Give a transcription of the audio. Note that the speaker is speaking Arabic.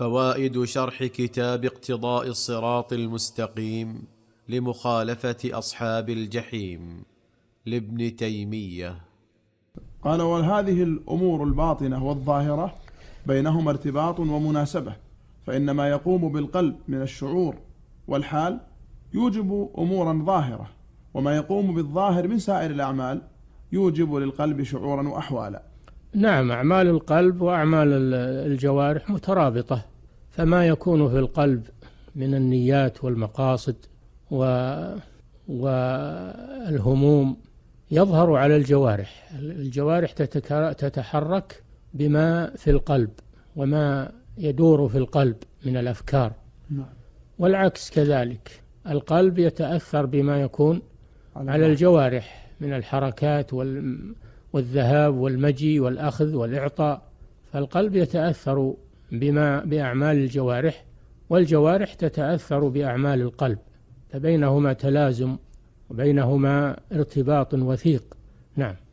فوائد شرح كتاب اقتضاء الصراط المستقيم لمخالفه اصحاب الجحيم لابن تيميه قال وهذه الامور الباطنه والظاهره بينهما ارتباط ومناسبه فان ما يقوم بالقلب من الشعور والحال يوجب امورا ظاهره وما يقوم بالظاهر من سائر الاعمال يوجب للقلب شعورا واحوالا نعم اعمال القلب واعمال الجوارح مترابطه فما يكون في القلب من النيات والمقاصد و والهموم يظهر على الجوارح الجوارح تتحرك بما في القلب وما يدور في القلب من الأفكار نعم. والعكس كذلك القلب يتأثر بما يكون على الجوارح من الحركات والذهاب والمجي والأخذ والإعطاء فالقلب يتأثر بما بأعمال الجوارح والجوارح تتأثر بأعمال القلب فبينهما تلازم وبينهما ارتباط وثيق نعم